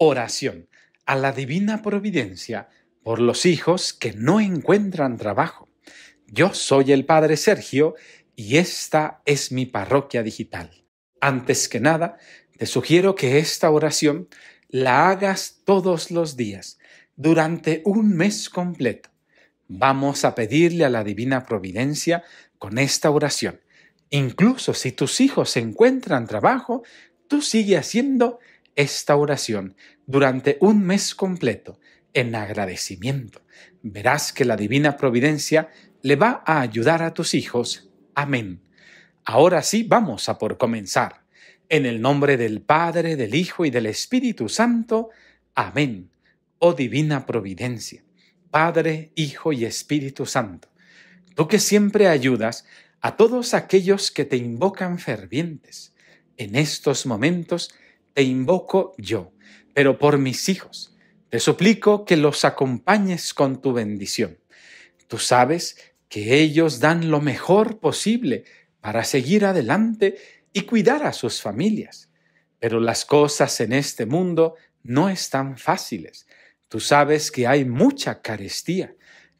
Oración a la divina providencia por los hijos que no encuentran trabajo. Yo soy el Padre Sergio y esta es mi parroquia digital. Antes que nada, te sugiero que esta oración la hagas todos los días, durante un mes completo. Vamos a pedirle a la Divina Providencia con esta oración. Incluso si tus hijos encuentran trabajo, tú sigue haciendo esta oración durante un mes completo en agradecimiento. Verás que la divina providencia le va a ayudar a tus hijos. Amén. Ahora sí vamos a por comenzar. En el nombre del Padre, del Hijo y del Espíritu Santo. Amén. Oh divina providencia, Padre, Hijo y Espíritu Santo, tú que siempre ayudas a todos aquellos que te invocan fervientes, en estos momentos invoco yo, pero por mis hijos. Te suplico que los acompañes con tu bendición. Tú sabes que ellos dan lo mejor posible para seguir adelante y cuidar a sus familias. Pero las cosas en este mundo no están fáciles. Tú sabes que hay mucha carestía,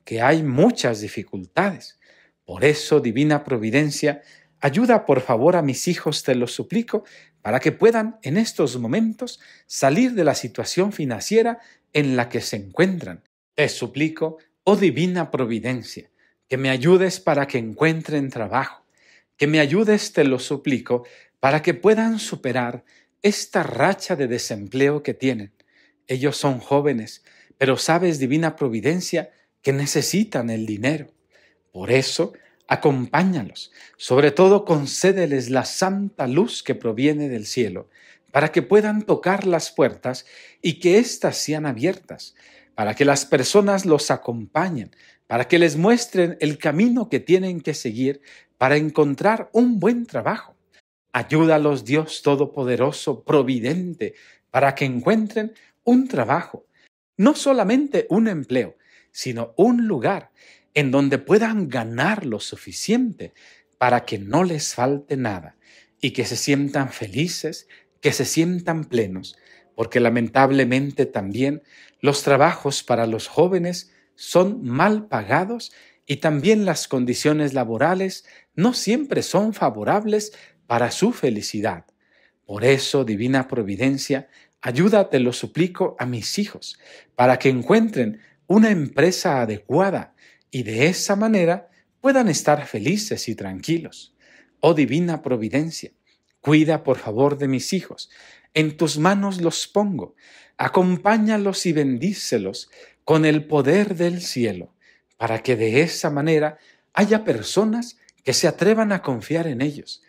que hay muchas dificultades. Por eso, Divina Providencia, ayuda por favor a mis hijos, te lo suplico, para que puedan en estos momentos salir de la situación financiera en la que se encuentran. Te suplico, oh divina providencia, que me ayudes para que encuentren trabajo, que me ayudes, te lo suplico, para que puedan superar esta racha de desempleo que tienen. Ellos son jóvenes, pero sabes, divina providencia, que necesitan el dinero. Por eso, acompáñalos, sobre todo concédeles la santa luz que proviene del cielo, para que puedan tocar las puertas y que éstas sean abiertas, para que las personas los acompañen, para que les muestren el camino que tienen que seguir para encontrar un buen trabajo. Ayúdalos Dios Todopoderoso, Providente, para que encuentren un trabajo, no solamente un empleo, sino un lugar en donde puedan ganar lo suficiente para que no les falte nada y que se sientan felices, que se sientan plenos, porque lamentablemente también los trabajos para los jóvenes son mal pagados y también las condiciones laborales no siempre son favorables para su felicidad. Por eso, Divina Providencia, ayúdate, lo suplico, a mis hijos, para que encuentren una empresa adecuada y de esa manera puedan estar felices y tranquilos. Oh divina providencia, cuida por favor de mis hijos, en tus manos los pongo, acompáñalos y bendícelos con el poder del cielo, para que de esa manera haya personas que se atrevan a confiar en ellos.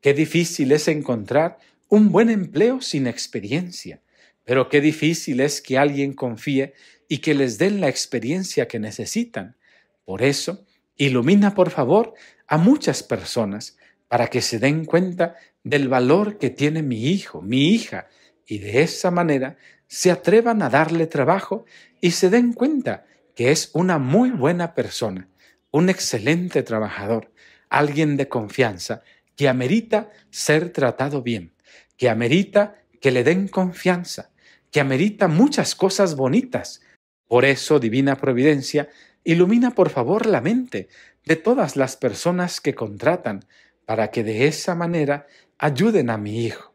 Qué difícil es encontrar un buen empleo sin experiencia, pero qué difícil es que alguien confíe y que les den la experiencia que necesitan por eso, ilumina por favor a muchas personas para que se den cuenta del valor que tiene mi hijo, mi hija, y de esa manera se atrevan a darle trabajo y se den cuenta que es una muy buena persona, un excelente trabajador, alguien de confianza, que amerita ser tratado bien, que amerita que le den confianza, que amerita muchas cosas bonitas. Por eso, Divina Providencia Ilumina por favor la mente de todas las personas que contratan para que de esa manera ayuden a mi hijo.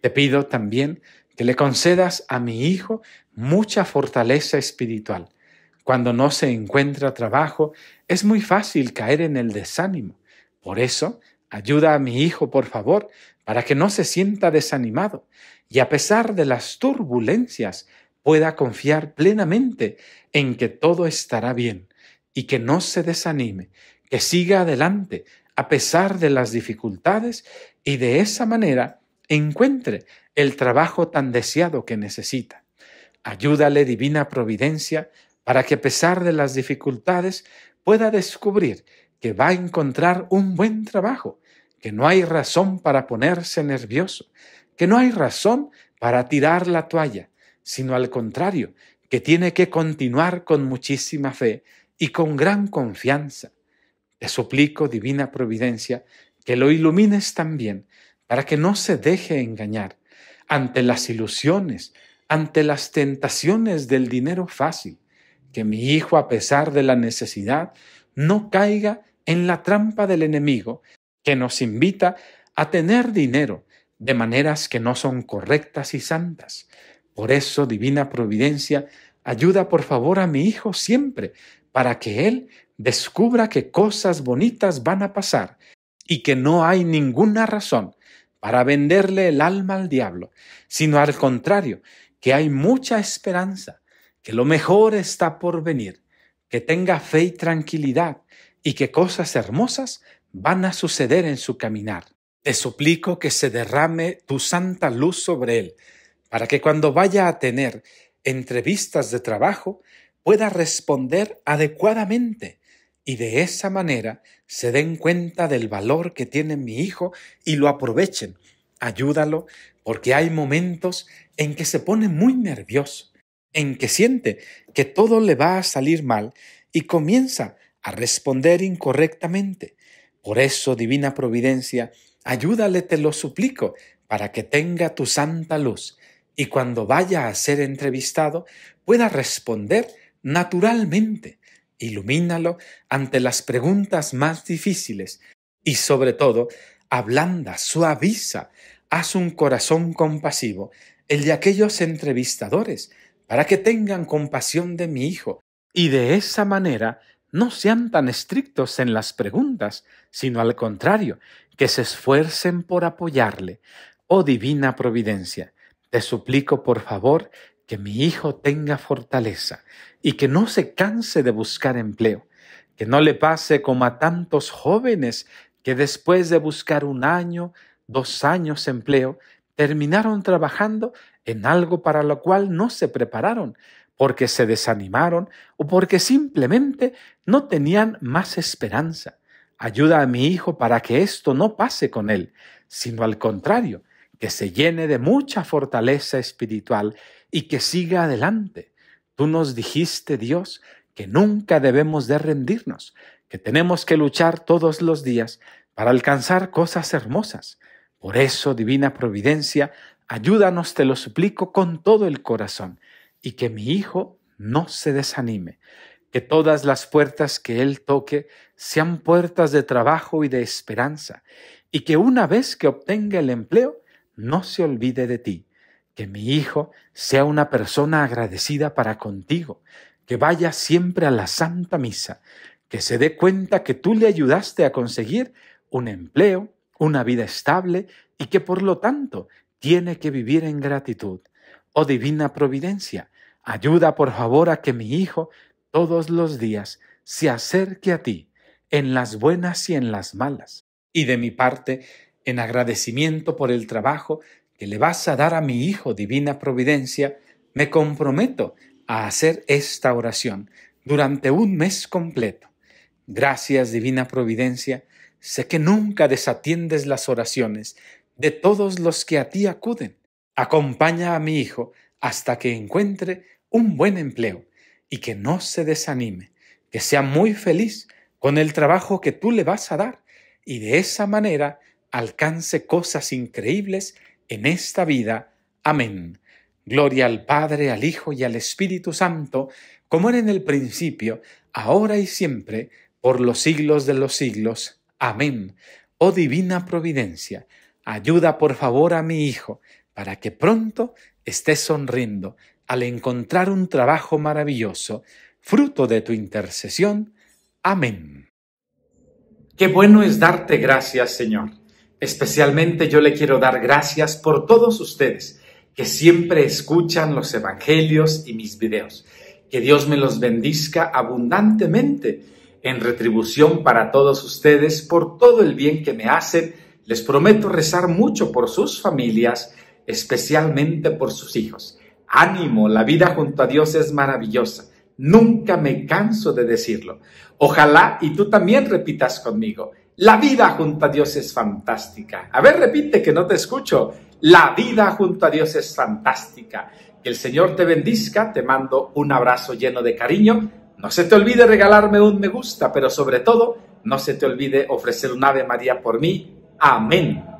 Te pido también que le concedas a mi hijo mucha fortaleza espiritual. Cuando no se encuentra trabajo, es muy fácil caer en el desánimo. Por eso, ayuda a mi hijo, por favor, para que no se sienta desanimado y a pesar de las turbulencias pueda confiar plenamente en que todo estará bien y que no se desanime, que siga adelante a pesar de las dificultades y de esa manera encuentre el trabajo tan deseado que necesita. Ayúdale divina providencia para que a pesar de las dificultades pueda descubrir que va a encontrar un buen trabajo, que no hay razón para ponerse nervioso, que no hay razón para tirar la toalla, sino al contrario, que tiene que continuar con muchísima fe y con gran confianza. Te suplico, divina providencia, que lo ilumines también, para que no se deje engañar ante las ilusiones, ante las tentaciones del dinero fácil, que mi hijo, a pesar de la necesidad, no caiga en la trampa del enemigo que nos invita a tener dinero de maneras que no son correctas y santas, por eso, divina providencia, ayuda por favor a mi hijo siempre para que él descubra que cosas bonitas van a pasar y que no hay ninguna razón para venderle el alma al diablo, sino al contrario, que hay mucha esperanza, que lo mejor está por venir, que tenga fe y tranquilidad y que cosas hermosas van a suceder en su caminar. Te suplico que se derrame tu santa luz sobre él, para que cuando vaya a tener entrevistas de trabajo pueda responder adecuadamente y de esa manera se den cuenta del valor que tiene mi hijo y lo aprovechen. Ayúdalo porque hay momentos en que se pone muy nervioso, en que siente que todo le va a salir mal y comienza a responder incorrectamente. Por eso, Divina Providencia, ayúdale, te lo suplico, para que tenga tu santa luz y cuando vaya a ser entrevistado pueda responder naturalmente. Ilumínalo ante las preguntas más difíciles y sobre todo ablanda, suaviza, haz un corazón compasivo el de aquellos entrevistadores para que tengan compasión de mi hijo y de esa manera no sean tan estrictos en las preguntas, sino al contrario, que se esfuercen por apoyarle. Oh divina providencia, te suplico, por favor, que mi hijo tenga fortaleza y que no se canse de buscar empleo, que no le pase como a tantos jóvenes que después de buscar un año, dos años empleo, terminaron trabajando en algo para lo cual no se prepararon, porque se desanimaron o porque simplemente no tenían más esperanza. Ayuda a mi hijo para que esto no pase con él, sino al contrario, que se llene de mucha fortaleza espiritual y que siga adelante. Tú nos dijiste, Dios, que nunca debemos de rendirnos, que tenemos que luchar todos los días para alcanzar cosas hermosas. Por eso, Divina Providencia, ayúdanos, te lo suplico con todo el corazón, y que mi hijo no se desanime, que todas las puertas que él toque sean puertas de trabajo y de esperanza, y que una vez que obtenga el empleo, no se olvide de ti, que mi hijo sea una persona agradecida para contigo, que vaya siempre a la Santa Misa, que se dé cuenta que tú le ayudaste a conseguir un empleo, una vida estable y que por lo tanto tiene que vivir en gratitud. Oh divina providencia, ayuda por favor a que mi hijo todos los días se acerque a ti, en las buenas y en las malas. Y de mi parte, en agradecimiento por el trabajo que le vas a dar a mi Hijo Divina Providencia, me comprometo a hacer esta oración durante un mes completo. Gracias Divina Providencia, sé que nunca desatiendes las oraciones de todos los que a ti acuden. Acompaña a mi Hijo hasta que encuentre un buen empleo y que no se desanime, que sea muy feliz con el trabajo que tú le vas a dar y de esa manera alcance cosas increíbles en esta vida. Amén. Gloria al Padre, al Hijo y al Espíritu Santo, como era en el principio, ahora y siempre, por los siglos de los siglos. Amén. Oh divina providencia, ayuda por favor a mi Hijo, para que pronto esté sonriendo al encontrar un trabajo maravilloso, fruto de tu intercesión. Amén. Qué bueno es darte gracias, Señor Especialmente yo le quiero dar gracias por todos ustedes que siempre escuchan los evangelios y mis videos. Que Dios me los bendizca abundantemente en retribución para todos ustedes por todo el bien que me hacen. Les prometo rezar mucho por sus familias, especialmente por sus hijos. Ánimo, la vida junto a Dios es maravillosa. Nunca me canso de decirlo. Ojalá y tú también repitas conmigo. La vida junto a Dios es fantástica. A ver, repite que no te escucho. La vida junto a Dios es fantástica. Que el Señor te bendizca. Te mando un abrazo lleno de cariño. No se te olvide regalarme un me gusta, pero sobre todo, no se te olvide ofrecer un Ave María por mí. Amén.